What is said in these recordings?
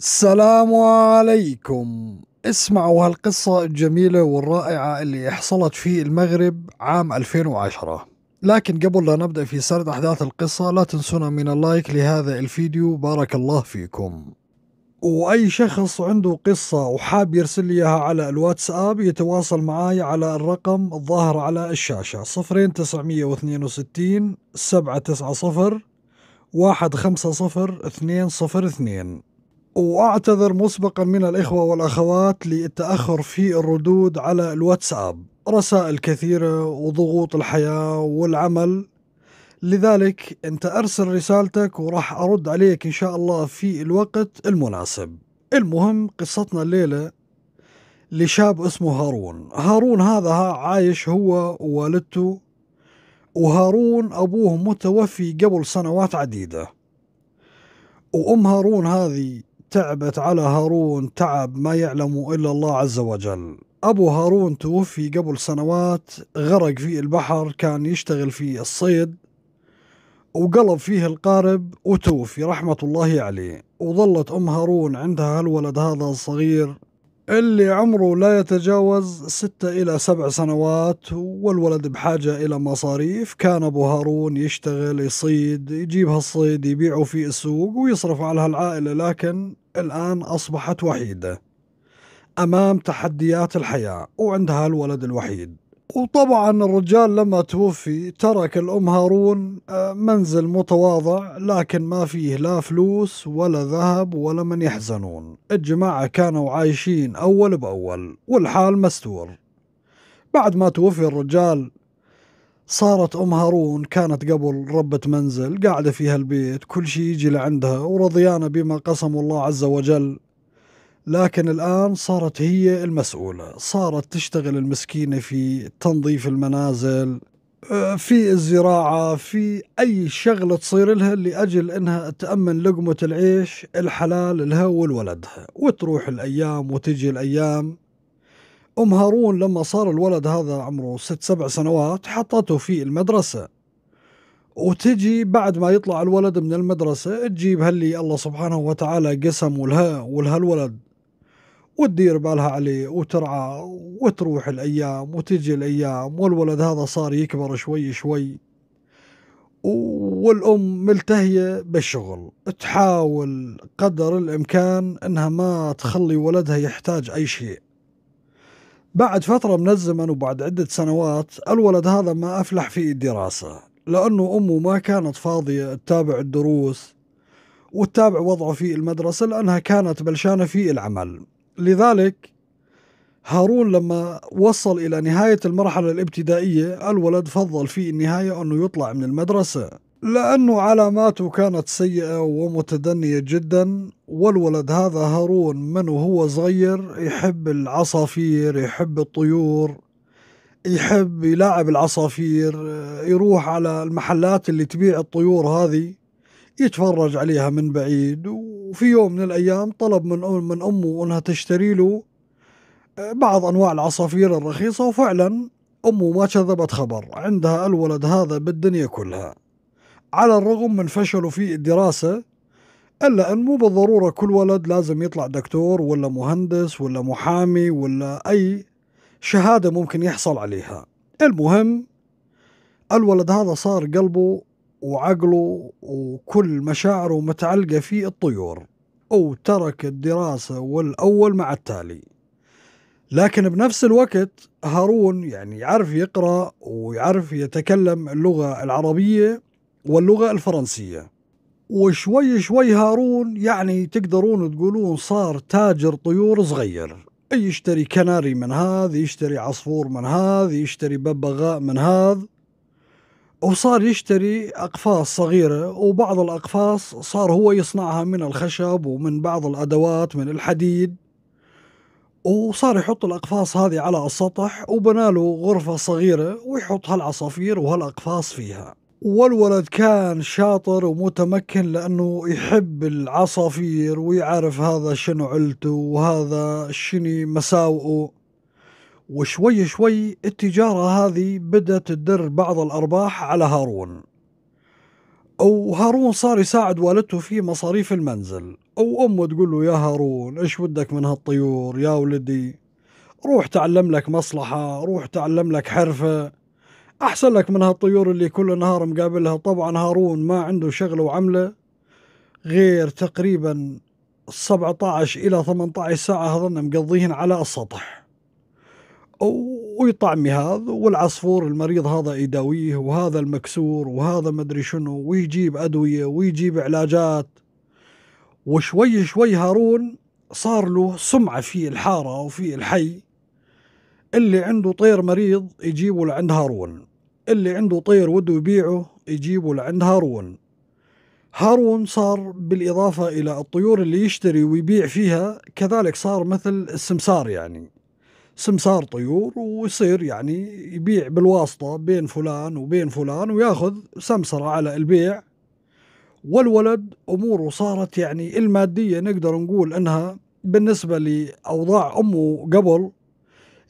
السلام عليكم اسمعوا هالقصة الجميلة والرائعة اللي حصلت في المغرب عام 2010 لكن قبل لا نبدأ في سرد أحداث القصة لا تنسونا من اللايك لهذا الفيديو بارك الله فيكم وأي شخص عنده قصة وحاب يرسل لي إياها على الواتساب يتواصل معاي على الرقم الظاهر على الشاشة 0962 790 150 202 واعتذر مسبقا من الاخوه والاخوات للتاخر في الردود على الواتساب رسائل كثيره وضغوط الحياه والعمل لذلك انت ارسل رسالتك وراح ارد عليك ان شاء الله في الوقت المناسب المهم قصتنا الليله لشاب اسمه هارون هارون هذا عايش هو ووالدته وهارون أبوه متوفي قبل سنوات عديدة وأم هارون هذه تعبت على هارون تعب ما يعلم إلا الله عز وجل أبو هارون توفي قبل سنوات غرق في البحر كان يشتغل في الصيد وقلب فيه القارب وتوفي رحمة الله عليه وظلت أم هارون عندها الولد هذا الصغير اللي عمره لا يتجاوز ستة إلى سبع سنوات والولد بحاجة إلى مصاريف كان أبو هارون يشتغل يصيد يجيب هالصيد يبيعه في السوق ويصرف على هالعائلة لكن الآن أصبحت وحيدة أمام تحديات الحياة وعندها الولد الوحيد وطبعا الرجال لما توفي ترك الأم هارون آه، منزل متواضع لكن ما فيه لا فلوس ولا ذهب ولا من يحزنون الجماعة كانوا عايشين أول بأول والحال مستور بعد ما توفي الرجال صارت أم هارون كانت قبل ربة منزل قاعدة فيها البيت كل شيء يجي لعندها ورضيانة بما قسم الله عز وجل لكن الآن صارت هي المسؤولة صارت تشتغل المسكينة في تنظيف المنازل آه، في الزراعة في أي شغلة تصير لها لأجل أنها تأمن لقمة العيش الحلال لها ولولدها وتروح الأيام وتجي الأيام أم هارون لما صار الولد هذا عمره ست سبع سنوات حطته في المدرسة وتجي بعد ما يطلع الولد من المدرسة تجيب هاللي الله سبحانه وتعالى قسم ولها ولها الولد وتدير بالها عليه وترعاه وتروح الأيام وتجي الأيام والولد هذا صار يكبر شوي شوي والأم ملتهية بالشغل تحاول قدر الإمكان أنها ما تخلي ولدها يحتاج أي شيء بعد فترة من الزمن وبعد عدة سنوات الولد هذا ما أفلح في الدراسة لأنه أمه ما كانت فاضية تتابع الدروس وتتابع وضعه في المدرسة لأنها كانت بلشانة في العمل لذلك هارون لما وصل إلى نهاية المرحلة الابتدائية الولد فضل في النهاية أنه يطلع من المدرسة لأنه علاماته كانت سيئة ومتدنية جدا والولد هذا هارون من وهو صغير يحب العصافير يحب الطيور يحب يلاعب العصافير يروح على المحلات اللي تبيع الطيور هذه يتفرج عليها من بعيد وفي يوم من الأيام طلب من من أمه أنها تشتري له آه، بعض أنواع العصافير الرخيصة وفعلا أمه ما كذبت خبر عندها الولد هذا بالدنيا كلها على الرغم من فشله في الدراسة إلا أن مو بالضرورة كل ولد لازم يطلع دكتور ولا مهندس ولا محامي ولا أي شهادة ممكن يحصل عليها المهم الولد هذا صار قلبه وعقله وكل مشاعره متعلقة في الطيور أو ترك الدراسة والأول مع التالي لكن بنفس الوقت هارون يعني يعرف يقرأ ويعرف يتكلم اللغة العربية واللغة الفرنسية وشوي شوي هارون يعني تقدرون تقولون صار تاجر طيور صغير يشتري كناري من هذا يشتري عصفور من هذا يشتري ببغاء من هذا وصار يشتري أقفاص صغيرة وبعض الأقفاص صار هو يصنعها من الخشب ومن بعض الأدوات من الحديد وصار يحط الأقفاص هذه على السطح وبناله غرفة صغيرة ويحط هالعصافير وهالأقفاص فيها والولد كان شاطر ومتمكن لأنه يحب العصافير ويعرف هذا شنو علته وهذا شنو مساوئه وشوي شوي التجارة هذه بدأت تدر بعض الأرباح على هارون وهارون صار يساعد والدته في مصاريف المنزل وأمه تقول له يا هارون إيش ودك من هالطيور يا ولدي روح تعلم لك مصلحة روح تعلم لك حرفة أحسن لك من هالطيور اللي كل نهار مقابلها طبعا هارون ما عنده شغله وعمله غير تقريبا 17 إلى 18 ساعة هذن مقضيهن على السطح ويطعمي هذا والعصفور المريض هذا يداويه وهذا المكسور وهذا مدري شنو ويجيب أدوية ويجيب علاجات وشوي شوي هارون صار له سمعة في الحارة وفي الحي اللي عنده طير مريض يجيبه لعند هارون اللي عنده طير وده يبيعه يجيبه لعند هارون هارون صار بالإضافة إلى الطيور اللي يشتري ويبيع فيها كذلك صار مثل السمسار يعني سمسار طيور ويصير يعني يبيع بالواسطة بين فلان وبين فلان وياخذ سمسرة على البيع والولد أموره صارت يعني المادية نقدر نقول أنها بالنسبة لأوضاع أمه قبل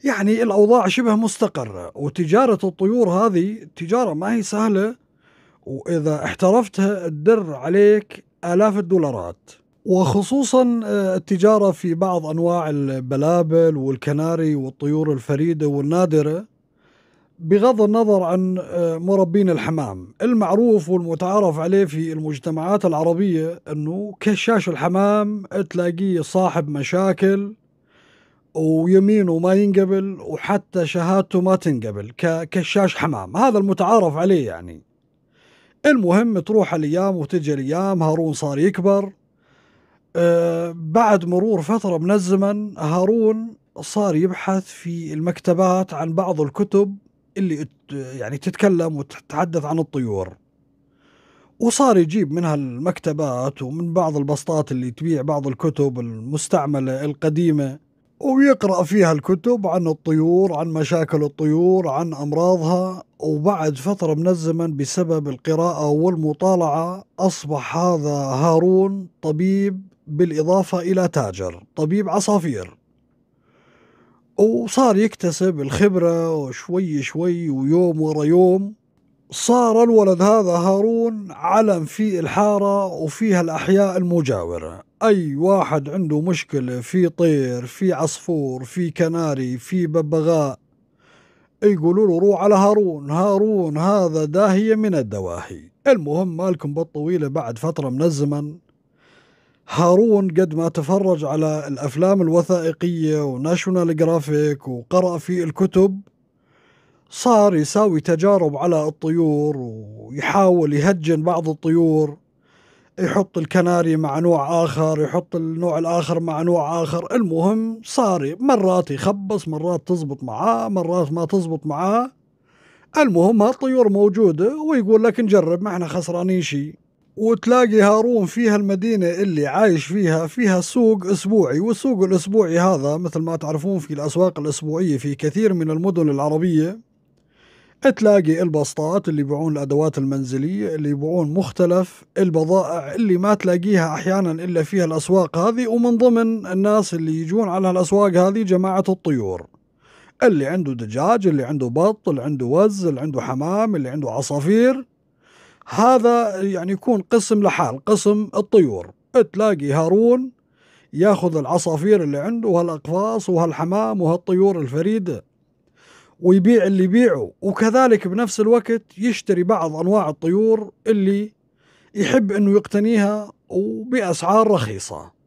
يعني الأوضاع شبه مستقرة وتجارة الطيور هذه تجارة ما هي سهلة وإذا احترفتها تدر عليك آلاف الدولارات وخصوصا آه، التجارة في بعض أنواع البلابل والكناري والطيور الفريدة والنادرة بغض النظر عن آه، مربين الحمام المعروف والمتعارف عليه في المجتمعات العربية أنه كشاش الحمام تلاقيه صاحب مشاكل ويمينه ما ينقبل وحتى شهادته ما تنقبل ككشاش حمام هذا المتعارف عليه يعني المهم تروح الايام وتجي الايام هارون صار يكبر آه، بعد مرور فترة من الزمن هارون صار يبحث في المكتبات عن بعض الكتب اللي يعني تتكلم وتتحدث عن الطيور وصار يجيب من هالمكتبات ومن بعض البسطات اللي تبيع بعض الكتب المستعملة القديمة ويقرأ فيها الكتب عن الطيور عن مشاكل الطيور عن أمراضها وبعد فترة من الزمن بسبب القراءة والمطالعة أصبح هذا هارون طبيب بالإضافة إلى تاجر طبيب عصافير وصار يكتسب الخبرة شوي شوي ويوم ورا يوم صار الولد هذا هارون علم في الحارة وفيها الأحياء المجاورة أي واحد عنده مشكلة في طير في عصفور في كناري في ببغاء يقولوا له روح على هارون هارون هذا داهية من الدواهي المهم مالكم بالطويلة بعد فترة من الزمن هارون قد ما تفرج على الأفلام الوثائقية وناشونال جرافيك وقرأ في الكتب صار يساوي تجارب على الطيور ويحاول يهجن بعض الطيور يحط الكناري مع نوع آخر يحط النوع الآخر مع نوع آخر المهم صار مرات يخبص مرات تزبط معاه مرات ما تزبط معاه المهم هالطيور موجودة ويقول لك نجرب ما احنا خسرانين شي وتلاقي هارون فيها المدينة اللي عايش فيها فيها سوق أسبوعي والسوق الأسبوعي هذا مثل ما تعرفون في الأسواق الأسبوعية في كثير من المدن العربية تلاقي البسطات اللي يبيعون الادوات المنزليه اللي يبيعون مختلف البضائع اللي ما تلاقيها احيانا الا فيها الاسواق هذه ومن ضمن الناس اللي يجون على الاسواق هذه جماعه الطيور اللي عنده دجاج اللي عنده بط اللي عنده وز اللي عنده حمام اللي عنده عصافير هذا يعني يكون قسم لحال قسم الطيور تلاقي هارون ياخذ العصافير اللي عنده وهالاقفاص وهالحمام وهالطيور الفريده ويبيع اللي يبيعه وكذلك بنفس الوقت يشتري بعض أنواع الطيور اللي يحب أنه يقتنيها وبأسعار رخيصة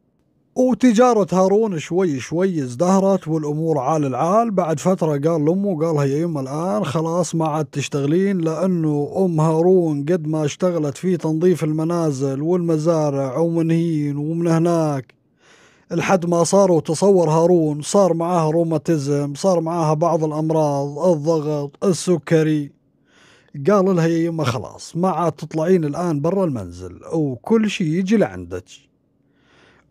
وتجارة هارون شوي شوي ازدهرت والأمور عال العال بعد فترة قال لأمه قال يا يما الآن خلاص ما عاد تشتغلين لأنه أم هارون قد ما اشتغلت في تنظيف المنازل والمزارع ومن هين ومن هناك لحد ما صاروا تصور هارون صار معاها روماتيزم صار معاها بعض الأمراض الضغط السكري قال لها يا يما خلاص ما عاد تطلعين الآن برا المنزل وكل شيء يجي لعندك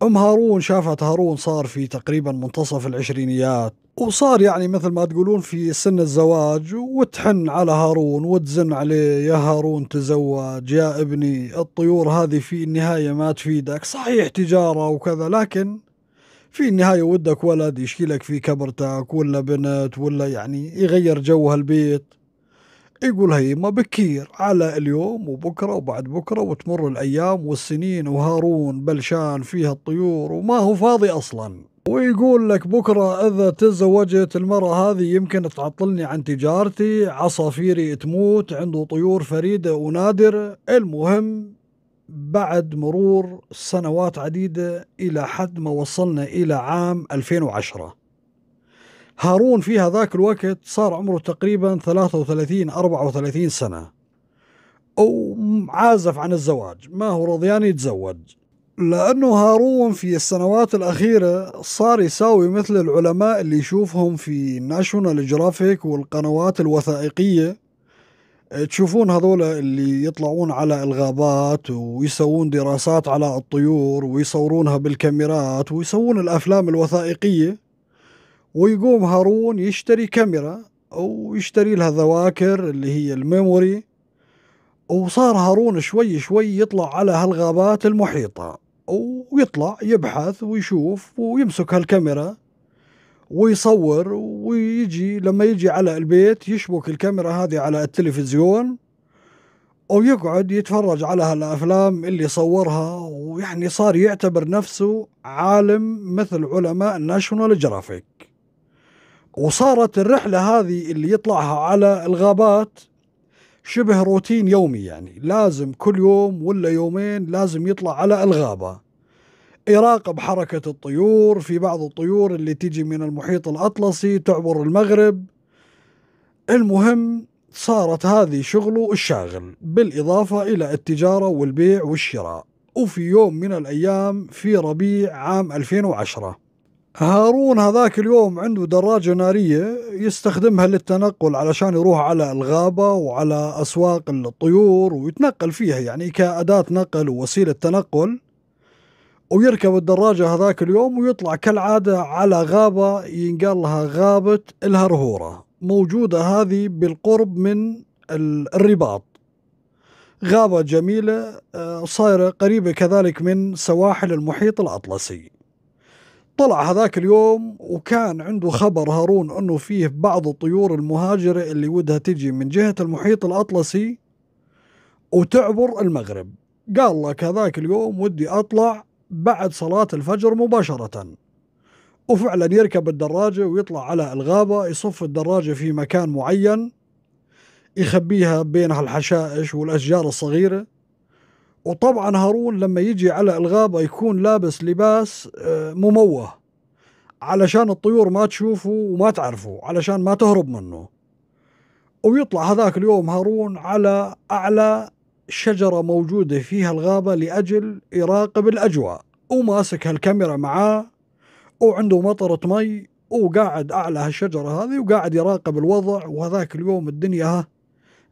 أم هارون شافت هارون صار في تقريبا منتصف العشرينيات وصار يعني مثل ما تقولون في سن الزواج وتحن على هارون وتزن عليه يا هارون تزوج يا ابني الطيور هذه في النهاية ما تفيدك صحيح تجارة وكذا لكن في النهاية ودك ولد يشكيلك في كبرتك ولا بنت ولا يعني يغير جو هالبيت يقول ما بكير على اليوم وبكرة وبعد بكرة وتمر الأيام والسنين وهارون بلشان فيها الطيور وما هو فاضي أصلاً ويقول لك بكرة إذا تزوجت المرأة هذه يمكن تعطلني عن تجارتي عصافيري تموت عنده طيور فريدة ونادرة المهم بعد مرور سنوات عديدة إلى حد ما وصلنا إلى عام 2010 هارون في هذاك الوقت صار عمره تقريبا 33 34 سنة وعازف عن الزواج ما هو رضيان يتزوج لأنه هارون في السنوات الأخيرة صار يساوي مثل العلماء اللي يشوفهم في ناشونال جرافيك والقنوات الوثائقية آه، تشوفون هذول اللي يطلعون على الغابات ويسوون دراسات على الطيور ويصورونها بالكاميرات ويسوون الأفلام الوثائقية ويقوم هارون يشتري كاميرا ويشتري لها ذواكر اللي هي الميموري وصار هارون شوي شوي يطلع على هالغابات المحيطة ويطلع يبحث ويشوف ويمسك هالكاميرا ويصور ويجي لما يجي على البيت يشبك الكاميرا هذه على التلفزيون ويقعد يتفرج على هالافلام اللي صورها ويعني صار يعتبر نفسه عالم مثل علماء الناشونال جرافيك وصارت الرحله هذه اللي يطلعها على الغابات شبه روتين يومي يعني لازم كل يوم ولا يومين لازم يطلع على الغابة يراقب حركة الطيور في بعض الطيور اللي تيجي من المحيط الأطلسي تعبر المغرب المهم صارت هذه شغله الشاغل بالإضافة إلى التجارة والبيع والشراء وفي يوم من الأيام في ربيع عام 2010 هارون هذاك اليوم عنده دراجة نارية يستخدمها للتنقل علشان يروح على الغابة وعلى أسواق الطيور ويتنقل فيها يعني كأداة نقل ووسيلة تنقل ويركب الدراجة هذاك اليوم ويطلع كالعادة على غابة ينقال لها غابة الهرهورة موجودة هذه بالقرب من الرباط غابة جميلة آه، صايرة قريبة كذلك من سواحل المحيط الأطلسي طلع هذاك اليوم وكان عنده خبر هارون انه فيه بعض الطيور المهاجرة اللي ودها تجي من جهة المحيط الاطلسي وتعبر المغرب قال لك هذاك اليوم ودي اطلع بعد صلاة الفجر مباشرة وفعلا يركب الدراجة ويطلع على الغابة يصف الدراجة في مكان معين يخبيها بين الحشائش والأشجار الصغيرة وطبعا هارون لما يجي على الغابه يكون لابس لباس آه، مموه علشان الطيور ما تشوفه وما تعرفه علشان ما تهرب منه ويطلع هذاك اليوم هارون على اعلى شجره موجوده فيها الغابه لاجل يراقب الاجواء وماسك هالكاميرا معاه وعنده مطره مي وقاعد اعلى هالشجره هذه وقاعد يراقب الوضع وهذاك اليوم الدنيا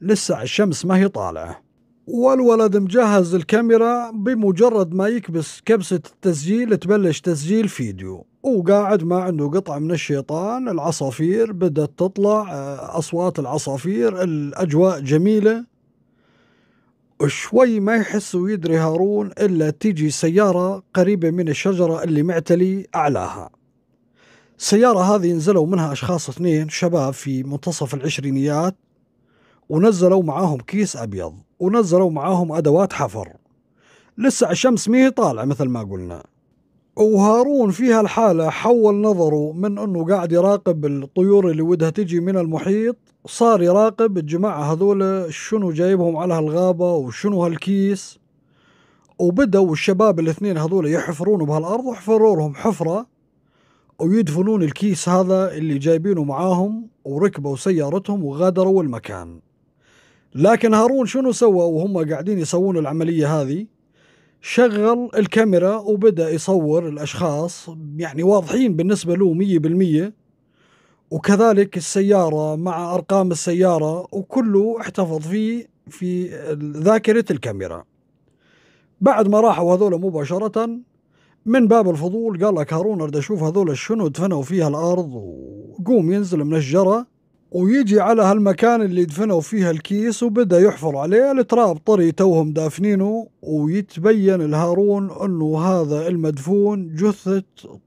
لسه الشمس ما هي طالعه والولد مجهز الكاميرا بمجرد ما يكبس كبسة التسجيل تبلش تسجيل فيديو وقاعد ما عنده قطعة من الشيطان العصافير بدأت تطلع آه، أصوات العصافير الأجواء جميلة وشوي ما يحس ويدري هارون إلا تيجي سيارة قريبة من الشجرة اللي معتلي أعلاها السيارة هذه نزلوا منها أشخاص اثنين شباب في منتصف العشرينيات ونزلوا معاهم كيس أبيض ونزلوا معاهم أدوات حفر لسه الشمس ميه طالعة مثل ما قلنا وهارون في هالحالة حول نظره من أنه قاعد يراقب الطيور اللي ودها تجي من المحيط صار يراقب الجماعة هذول شنو جايبهم على هالغابة وشنو هالكيس وبدأوا الشباب الاثنين هذول يحفرون بهالأرض وحفروا لهم حفرة ويدفنون الكيس هذا اللي جايبينه معاهم وركبوا سيارتهم وغادروا المكان لكن هارون شنو سوى وهم قاعدين يسوون العملية هذه شغل الكاميرا وبدأ يصور الأشخاص يعني واضحين بالنسبة له مية بالمية وكذلك السيارة مع أرقام السيارة وكله احتفظ فيه في ذاكرة الكاميرا بعد ما راحوا هذول مباشرة من باب الفضول قال لك هارون أرد أشوف هذول شنو دفنوا فيها الأرض وقوم ينزل من الشجرة ويجي على هالمكان اللي دفنوا فيه الكيس وبدا يحفر عليه التراب طري توهم دافنينه ويتبين الهارون انه هذا المدفون جثة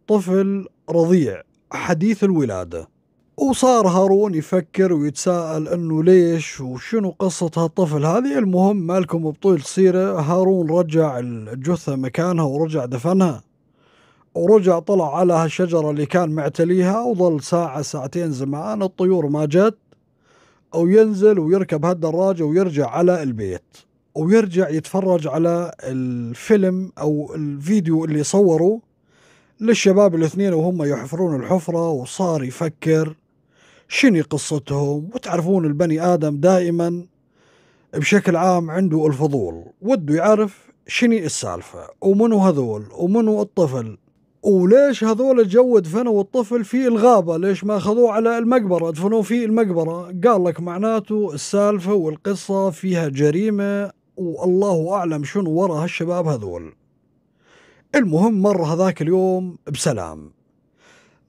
طفل رضيع حديث الولادة وصار هارون يفكر ويتساءل انه ليش وشنو قصة هالطفل هذه المهم مالكم بطول سيرة هارون رجع الجثة مكانها ورجع دفنها ورجع طلع على هالشجرة اللي كان معتليها وظل ساعة ساعتين زمان الطيور ما جت أو ينزل ويركب هالدراجة ويرجع على البيت ويرجع يتفرج على الفيلم أو الفيديو اللي صوره للشباب الاثنين وهم يحفرون الحفرة وصار يفكر شني قصتهم وتعرفون البني آدم دائما بشكل عام عنده الفضول وده يعرف شني السالفة ومنو هذول ومنو الطفل وليش هذول جو دفنوا الطفل في الغابة ليش ما أخذوه على المقبرة دفنوه في المقبرة قال لك معناته السالفة والقصة فيها جريمة والله أعلم شنو ورا هالشباب هذول المهم مر هذاك اليوم بسلام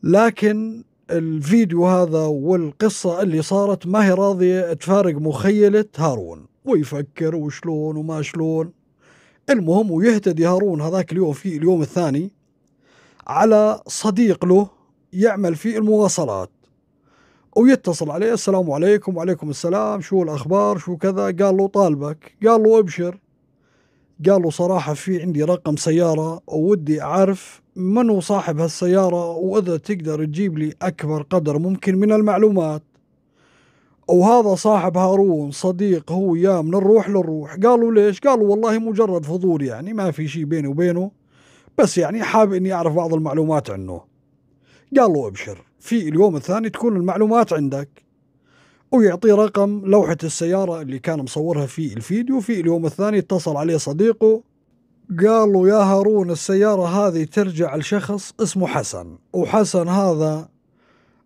لكن الفيديو هذا والقصة اللي صارت ما هي راضية تفارق مخيلة هارون ويفكر وشلون وما شلون المهم ويهتدي هارون هذاك اليوم في اليوم الثاني على صديق له يعمل في المواصلات ويتصل عليه السلام عليكم وعليكم السلام شو الأخبار شو كذا قال له طالبك قال له أبشر قال له صراحة في عندي رقم سيارة وودي أعرف من هو صاحب هالسيارة وإذا تقدر تجيب لي أكبر قدر ممكن من المعلومات وهذا صاحب هارون صديق هو يا من الروح للروح قالوا ليش قالوا والله مجرد فضول يعني ما في شيء بيني وبينه بس يعني حاب اني اعرف بعض المعلومات عنه قال له ابشر في اليوم الثاني تكون المعلومات عندك ويعطيه رقم لوحة السيارة اللي كان مصورها في الفيديو في اليوم الثاني اتصل عليه صديقه قال له يا هارون السيارة هذه ترجع لشخص اسمه حسن وحسن هذا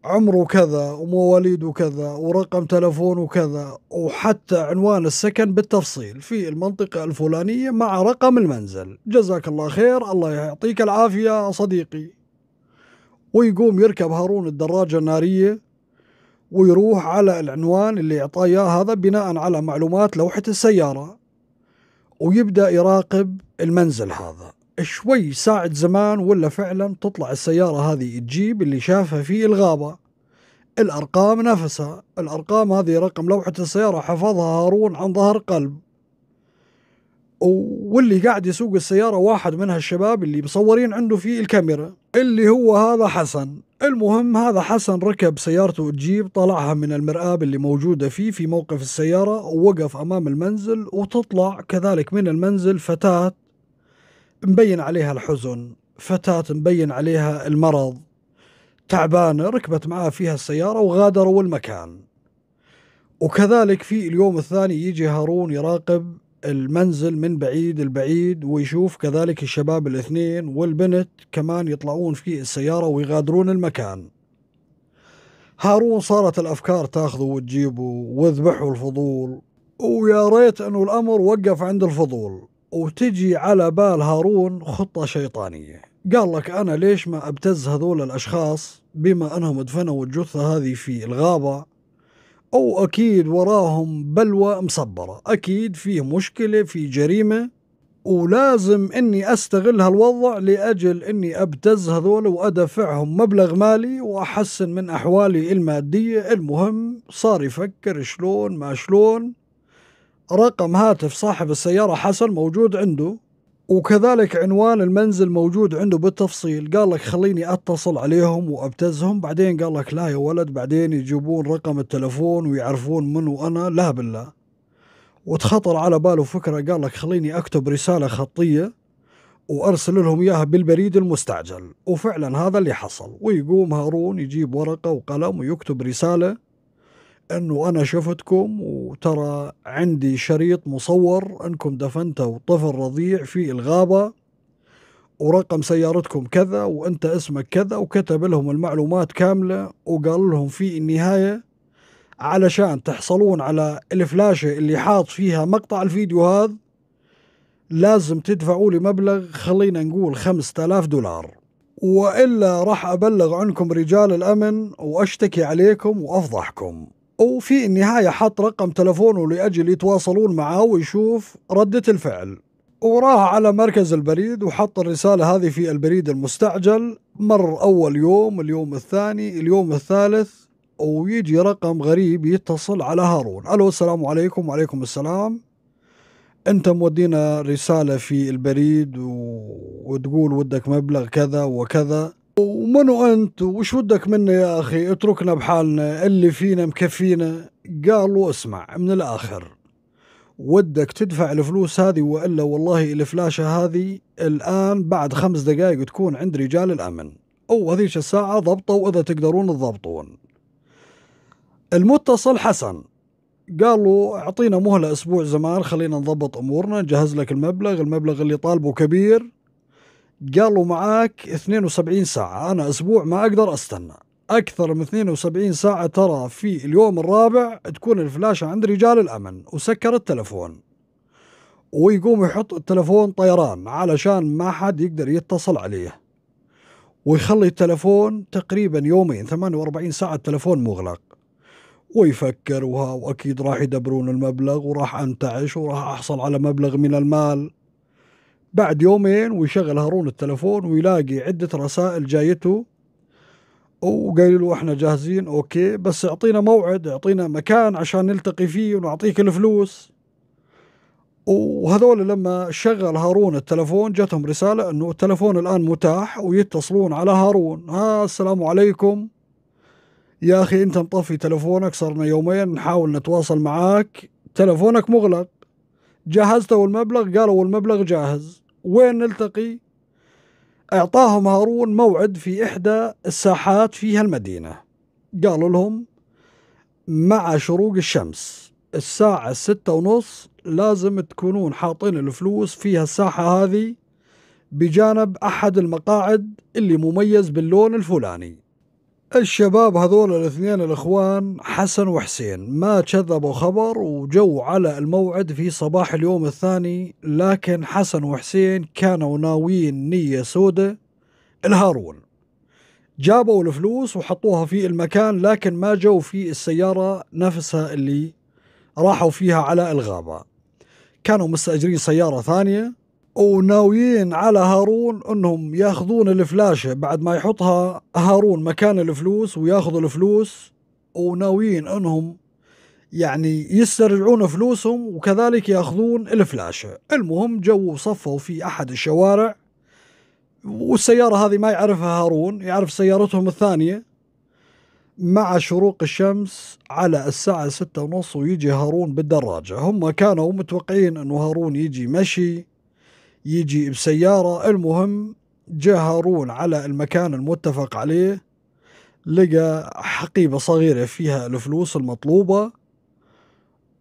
عمره كذا ومواليده كذا ورقم تلفونه كذا وحتى عنوان السكن بالتفصيل في المنطقة الفلانية مع رقم المنزل جزاك الله خير الله يعطيك العافية صديقي ويقوم يركب هارون الدراجة النارية ويروح على العنوان اللي اعطاه اياه هذا بناء على معلومات لوحة السيارة ويبدأ يراقب المنزل هذا شوي ساعة زمان ولا فعلا تطلع السيارة هذه تجيب اللي شافها في الغابة الأرقام نفسها الأرقام هذه رقم لوحة السيارة حفظها هارون عن ظهر قلب واللي قاعد يسوق السيارة واحد من هالشباب اللي مصورين عنده في الكاميرا اللي هو هذا حسن المهم هذا حسن ركب سيارته تجيب طلعها من المرآب اللي موجودة فيه في موقف السيارة ووقف أمام المنزل وتطلع كذلك من المنزل فتاة مبين عليها الحزن فتاة مبين عليها المرض تعبانة ركبت معها فيها السيارة وغادروا المكان وكذلك في اليوم الثاني يجي هارون يراقب المنزل من بعيد البعيد ويشوف كذلك الشباب الاثنين والبنت كمان يطلعون في السيارة ويغادرون المكان هارون صارت الأفكار تاخذه وتجيبه واذبحوا الفضول ويا ريت أنه الأمر وقف عند الفضول وتجي على بال هارون خطة شيطانية قال لك أنا ليش ما أبتز هذول الأشخاص بما أنهم دفنوا الجثة هذه في الغابة أو أكيد وراهم بلوى مصبرة أكيد في مشكلة في جريمة ولازم اني استغل هالوضع لاجل اني ابتز هذول وادفعهم مبلغ مالي واحسن من احوالي الماديه المهم صار يفكر شلون ما شلون رقم هاتف صاحب السيارة حسن موجود عنده وكذلك عنوان المنزل موجود عنده بالتفصيل قال لك خليني اتصل عليهم وابتزهم بعدين قال لك لا يا ولد بعدين يجيبون رقم التلفون ويعرفون من وانا لا بالله وتخطر على باله فكرة قال لك خليني اكتب رسالة خطية وارسل لهم اياها بالبريد المستعجل وفعلا هذا اللي حصل ويقوم هارون يجيب ورقة وقلم ويكتب رسالة انه انا شفتكم وترى عندي شريط مصور انكم دفنتوا طفل رضيع في الغابه ورقم سيارتكم كذا وانت اسمك كذا وكتب لهم المعلومات كامله وقال لهم في النهايه علشان تحصلون على الفلاشه اللي حاط فيها مقطع الفيديو هذا لازم تدفعوا لي مبلغ خلينا نقول 5000 دولار والا راح ابلغ عنكم رجال الامن واشتكي عليكم وافضحكم وفي النهاية حط رقم تلفونه لأجل يتواصلون معه ويشوف ردة الفعل وراح على مركز البريد وحط الرسالة هذه في البريد المستعجل مر أول يوم اليوم الثاني اليوم الثالث ويجي رقم غريب يتصل على هارون ألو السلام عليكم وعليكم السلام أنت مودينا رسالة في البريد و... وتقول ودك مبلغ كذا وكذا ومنو انت وش ودك منا يا اخي اتركنا بحالنا اللي فينا مكفينا قالوا اسمع من الاخر ودك تدفع الفلوس هذه والا والله الفلاشه هذه الان بعد خمس دقائق تكون عند رجال الامن او هذيك الساعه ضبطوا واذا تقدرون تضبطون المتصل حسن قالوا اعطينا مهله اسبوع زمان خلينا نضبط امورنا نجهز لك المبلغ المبلغ اللي طالبه كبير قالوا معاك 72 ساعة أنا أسبوع ما أقدر أستنى أكثر من 72 ساعة ترى في اليوم الرابع تكون الفلاشة عند رجال الأمن وسكر التلفون ويقوم يحط التلفون طيران علشان ما حد يقدر يتصل عليه ويخلي التلفون تقريبا يومين 48 ساعة التلفون مغلق ويفكر وها واكيد راح يدبرون المبلغ وراح انتعش وراح احصل على مبلغ من المال بعد يومين ويشغل هارون التلفون ويلاقي عدة رسائل جايته وقال له احنا جاهزين اوكي بس اعطينا موعد اعطينا مكان عشان نلتقي فيه ونعطيك الفلوس وهذول لما شغل هارون التلفون جتهم رسالة انه التلفون الان متاح ويتصلون على هارون ها السلام عليكم يا اخي انت مطفي تلفونك صرنا يومين نحاول نتواصل معاك تلفونك مغلق جهزتوا والمبلغ قالوا والمبلغ جاهز وين نلتقي اعطاهم هارون موعد في احدى الساحات فيها المدينه قالوا لهم مع شروق الشمس الساعة ستة ونص لازم تكونون حاطين الفلوس فيها الساحة هذه بجانب أحد المقاعد اللي مميز باللون الفلاني الشباب هذول الاثنين الاخوان حسن وحسين ما كذبوا خبر وجو على الموعد في صباح اليوم الثاني لكن حسن وحسين كانوا ناويين نية سودة الهارون جابوا الفلوس وحطوها في المكان لكن ما جو في السيارة نفسها اللي راحوا فيها على الغابة كانوا مستأجرين سيارة ثانية وناويين على هارون انهم ياخذون الفلاشه بعد ما يحطها هارون مكان الفلوس وياخذوا الفلوس وناويين انهم يعني يسترجعون فلوسهم وكذلك ياخذون الفلاشه المهم جو صفوا في احد الشوارع والسياره هذه ما يعرفها هارون يعرف سيارتهم الثانيه مع شروق الشمس على الساعة ستة ونص ويجي هارون بالدراجة هم كانوا متوقعين أنه هارون يجي مشي يجي بسيارة المهم جاء هارون على المكان المتفق عليه لقى حقيبة صغيرة فيها الفلوس المطلوبة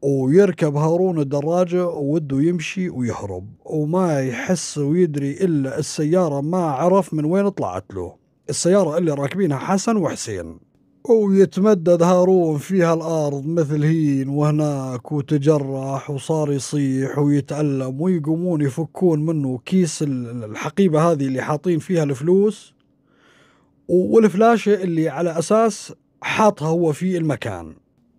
ويركب هارون الدراجة وده يمشي ويهرب وما يحس ويدري إلا السيارة ما عرف من وين طلعت له السيارة اللي راكبينها حسن وحسين ويتمدد هارون فيها الارض مثل هين وهناك وتجرح وصار يصيح ويتالم ويقومون يفكون منه كيس الحقيبه هذه اللي حاطين فيها الفلوس والفلاشه اللي على اساس حاطها هو في المكان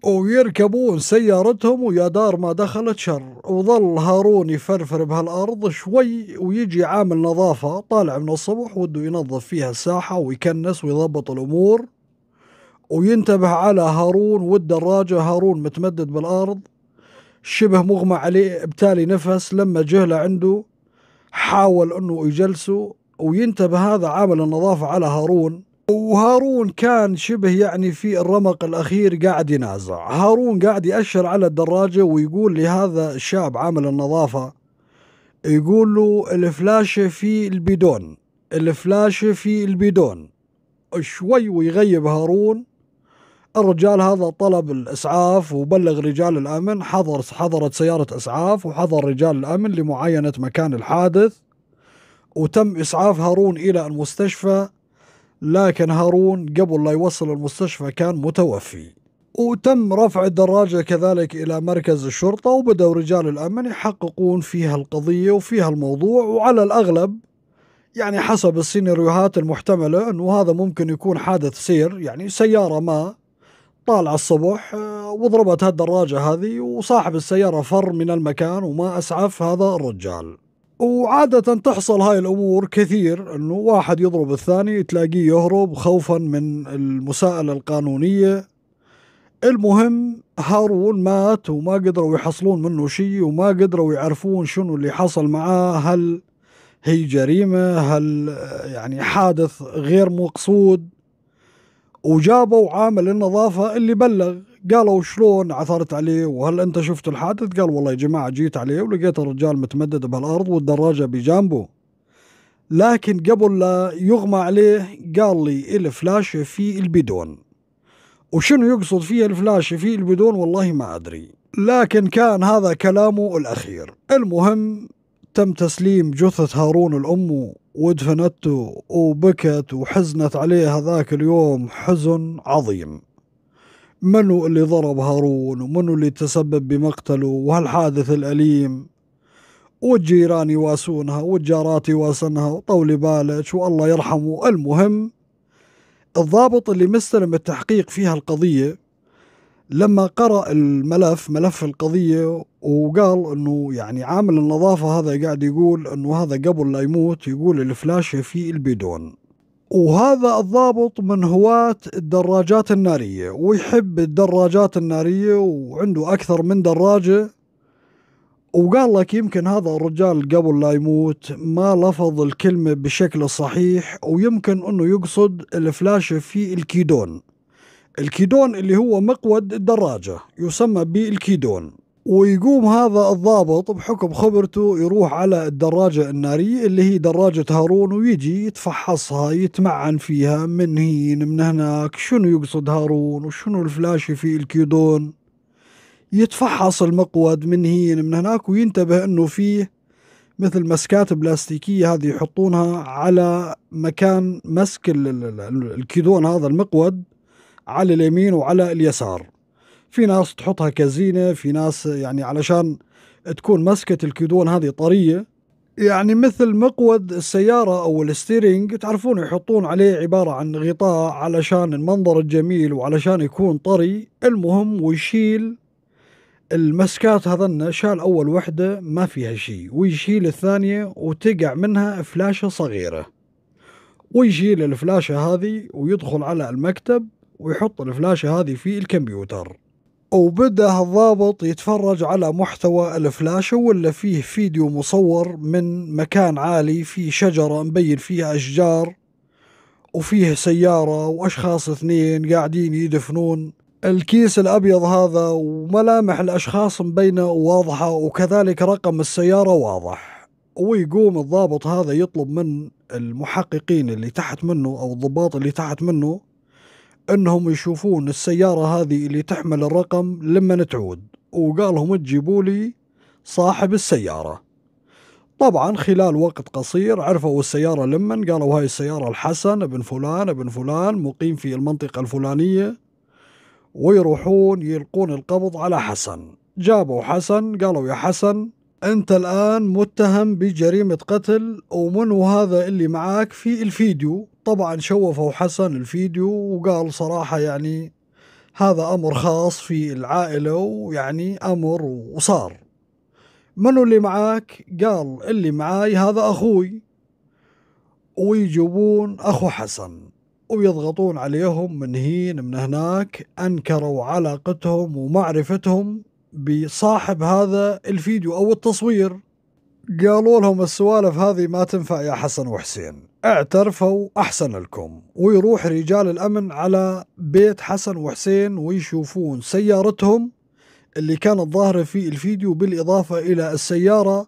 ويركبون سيارتهم ويا دار ما دخلت شر وظل هارون يفرفر بهالارض شوي ويجي عامل نظافه طالع من الصبح وده ينظف فيها الساحه ويكنس ويضبط الامور وينتبه على هارون والدراجة هارون متمدد بالأرض شبه مغمى عليه بالتالي نفس لما جهل عنده حاول أنه يجلسه وينتبه هذا عامل النظافة على هارون وهارون كان شبه يعني في الرمق الأخير قاعد ينازع هارون قاعد يأشر على الدراجة ويقول لهذا الشاب عامل النظافة يقول له الفلاشة في البيدون الفلاشة في البيدون شوي ويغيب هارون الرجال هذا طلب الاسعاف وبلغ رجال الامن حضر حضرت سياره اسعاف وحضر رجال الامن لمعاينه مكان الحادث وتم اسعاف هارون الى المستشفى لكن هارون قبل لا يوصل المستشفى كان متوفي وتم رفع الدراجة كذلك إلى مركز الشرطة وبدأوا رجال الأمن يحققون فيها القضية وفيها الموضوع وعلى الأغلب يعني حسب السيناريوهات المحتملة أنه هذا ممكن يكون حادث سير يعني سيارة ما طالع الصبح آه، وضربت هالدراجة هذه وصاحب السيارة فر من المكان وما أسعف هذا الرجال وعادة تحصل هاي الأمور كثير أنه واحد يضرب الثاني تلاقيه يهرب خوفا من المساءلة القانونية المهم هارون مات وما قدروا يحصلون منه شيء وما قدروا يعرفون شنو اللي حصل معاه هل هي جريمة هل آه، يعني حادث غير مقصود وجابوا عامل النظافة اللي بلغ قالوا شلون عثرت عليه وهل انت شفت الحادث قال والله يا جماعة جيت عليه ولقيت الرجال متمدد بهالارض والدراجة بجانبه لكن قبل لا يغمى عليه قال لي الفلاشة في البدون وشنو يقصد فيها الفلاشة في البدون والله ما أدري لكن كان هذا كلامه الأخير المهم تم تسليم جثة هارون الأم ودفنته وبكت وحزنت عليه هذاك اليوم حزن عظيم منو اللي ضرب هارون ومنو اللي تسبب بمقتله وهالحادث الأليم والجيران يواسونها والجارات يواسنها وطولي بالك والله يرحمه المهم الضابط اللي مستلم التحقيق في هالقضية لما قرأ الملف ملف القضية وقال انه يعني عامل النظافة هذا قاعد يقول انه هذا قبل لا يموت يقول الفلاشة في البيدون وهذا الضابط من هواة الدراجات النارية ويحب الدراجات النارية وعنده أكثر من دراجة وقال لك يمكن هذا الرجال قبل لا يموت ما لفظ الكلمة بشكل صحيح ويمكن أنه يقصد الفلاشة في الكيدون الكيدون اللي هو مقود الدراجة يسمى بالكيدون ويقوم هذا الضابط بحكم خبرته يروح على الدراجة النارية اللي هي دراجة هارون ويجي يتفحصها يتمعن فيها من هين من هناك شنو يقصد هارون وشنو الفلاشي في الكيدون يتفحص المقود من هين من هناك وينتبه انه فيه مثل مسكات بلاستيكية هذه يحطونها على مكان مسك الكيدون هذا المقود على اليمين وعلى اليسار في ناس تحطها كزينة في ناس يعني علشان تكون مسكة الكيدون هذه طرية يعني مثل مقود السيارة أو الستيرنج تعرفون يحطون عليه عبارة عن غطاء علشان المنظر الجميل وعلشان يكون طري المهم ويشيل المسكات هذن شال أول وحدة ما فيها شيء ويشيل الثانية وتقع منها فلاشة صغيرة ويشيل الفلاشة هذه ويدخل على المكتب ويحط الفلاشة هذه في الكمبيوتر وبدأ الضابط يتفرج على محتوى الفلاشة ولا فيه فيديو مصور من مكان عالي فيه شجرة مبين فيها أشجار وفيه سيارة وأشخاص اثنين قاعدين يدفنون الكيس الأبيض هذا وملامح الأشخاص مبينة وواضحة وكذلك رقم السيارة واضح ويقوم الضابط هذا يطلب من المحققين اللي تحت منه أو الضباط اللي تحت منه انهم يشوفون السياره هذه اللي تحمل الرقم لما تعود وقالهم تجيبوا لي صاحب السياره طبعا خلال وقت قصير عرفوا السيارة لمن قالوا هاي السيارة الحسن ابن فلان ابن فلان مقيم في المنطقة الفلانية ويروحون يلقون القبض على حسن جابوا حسن قالوا يا حسن أنت الآن متهم بجريمة قتل ومنو هذا اللي معاك في الفيديو طبعا شوفوا حسن الفيديو وقال صراحة يعني هذا أمر خاص في العائلة ويعني أمر وصار منو اللي معاك قال اللي معاي هذا أخوي ويجيبون أخو حسن ويضغطون عليهم من هين من هناك أنكروا علاقتهم ومعرفتهم بصاحب هذا الفيديو او التصوير قالوا لهم السوالف هذه ما تنفع يا حسن وحسين اعترفوا احسن لكم ويروح رجال الامن على بيت حسن وحسين ويشوفون سيارتهم اللي كانت ظاهرة في الفيديو بالاضافة الى السيارة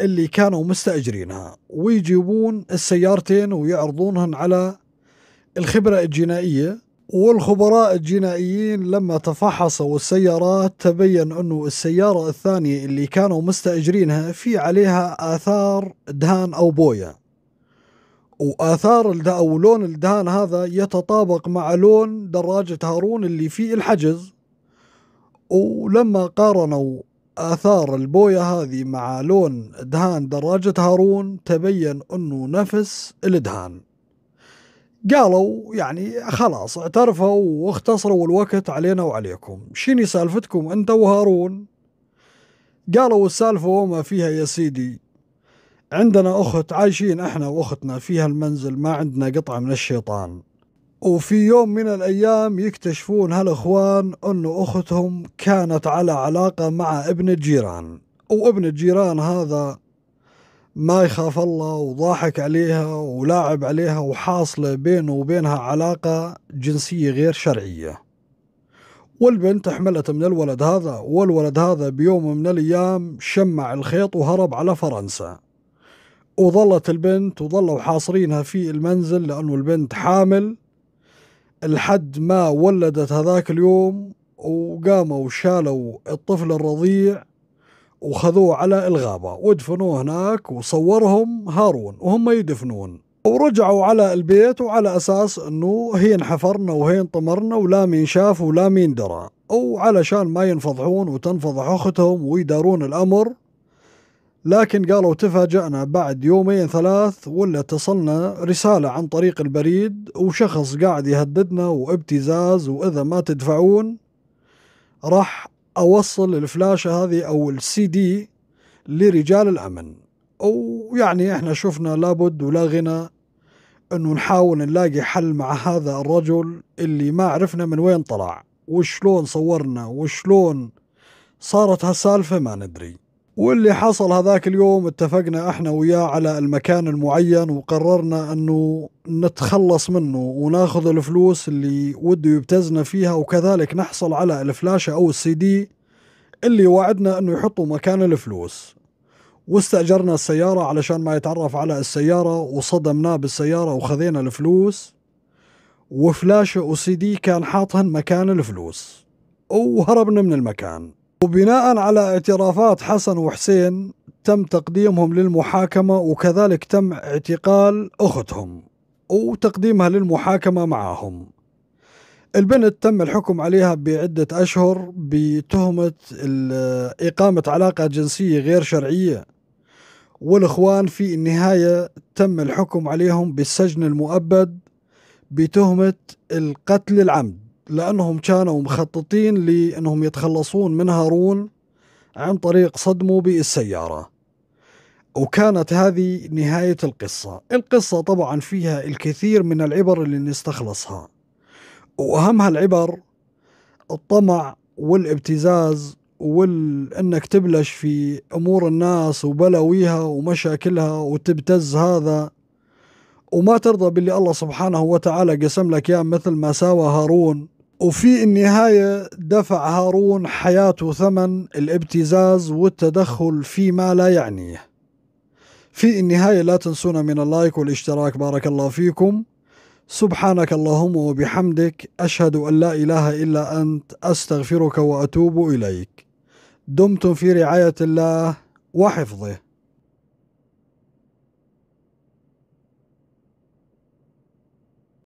اللي كانوا مستأجرينها ويجيبون السيارتين ويعرضونهن على الخبرة الجنائية والخبراء الجنائيين لما تفحصوا السيارات تبين أنه السيارة الثانية اللي كانوا مستأجرينها في عليها آثار دهان أو بوية وآثار الدهان أو لون الدهان هذا يتطابق مع لون دراجة هارون اللي في الحجز ولما قارنوا آثار البوية هذه مع لون دهان دراجة هارون تبين أنه نفس الدهان قالوا يعني خلاص اعترفوا واختصروا الوقت علينا وعليكم شيني سالفتكم انت وهارون قالوا السالفة وما فيها يا سيدي عندنا أخت عايشين إحنا وأختنا في هالمنزل ما عندنا قطعة من الشيطان وفي يوم من الأيام يكتشفون هالإخوان أنه أختهم كانت على علاقة مع ابن الجيران وابن الجيران هذا ما يخاف الله وضاحك عليها ولاعب عليها وحاصله بينه وبينها علاقه جنسيه غير شرعيه والبنت حملت من الولد هذا والولد هذا بيوم من الأيام شمع الخيط وهرب على فرنسا وظلت البنت وظلوا حاصرينها في المنزل لأنه البنت حامل لحد ما ولدت هذاك اليوم وقاموا شالوا الطفل الرضيع وخذوه على الغابة ودفنوه هناك وصورهم هارون وهم يدفنون ورجعوا على البيت وعلى أساس أنه هي انحفرنا وهي انطمرنا ولا مين شاف ولا مين درى وعلشان ما ينفضحون وتنفضح أختهم ويدارون الأمر لكن قالوا تفاجأنا بعد يومين ثلاث ولا اتصلنا رسالة عن طريق البريد وشخص قاعد يهددنا وابتزاز وإذا ما تدفعون راح اوصل الفلاشه هذه او السي دي لرجال الامن ويعني احنا شفنا لابد ولا غنى انه نحاول نلاقي حل مع هذا الرجل اللي ما عرفنا من وين طلع وشلون صورنا وشلون صارت هالسالفه ما ندري واللي حصل هذاك اليوم اتفقنا احنا وياه على المكان المعين وقررنا انه نتخلص منه وناخذ الفلوس اللي وده يبتزنا فيها وكذلك نحصل على الفلاشة او السي دي اللي وعدنا انه يحطوا مكان الفلوس واستأجرنا السيارة علشان ما يتعرف على السيارة وصدمناه بالسيارة وخذينا الفلوس وفلاشة وسي دي كان حاطهن مكان الفلوس وهربنا من المكان وبناء على اعترافات حسن وحسين تم تقديمهم للمحاكمة وكذلك تم اعتقال أختهم وتقديمها للمحاكمة معهم البنت تم الحكم عليها بعدة أشهر بتهمة إقامة علاقة جنسية غير شرعية والإخوان في النهاية تم الحكم عليهم بالسجن المؤبد بتهمة القتل العمد لأنهم كانوا مخططين لأنهم يتخلصون من هارون عن طريق صدمه بالسيارة وكانت هذه نهاية القصة القصة طبعا فيها الكثير من العبر اللي نستخلصها وأهمها العبر الطمع والابتزاز وانك تبلش في امور الناس وبلويها ومشاكلها وتبتز هذا وما ترضى باللي الله سبحانه وتعالى قسم لك اياه مثل ما ساوى هارون وفي النهاية دفع هارون حياته ثمن الابتزاز والتدخل فيما لا يعنيه في النهاية لا تنسونا من اللايك والاشتراك بارك الله فيكم سبحانك اللهم وبحمدك أشهد أن لا إله إلا أنت أستغفرك وأتوب إليك دمتم في رعاية الله وحفظه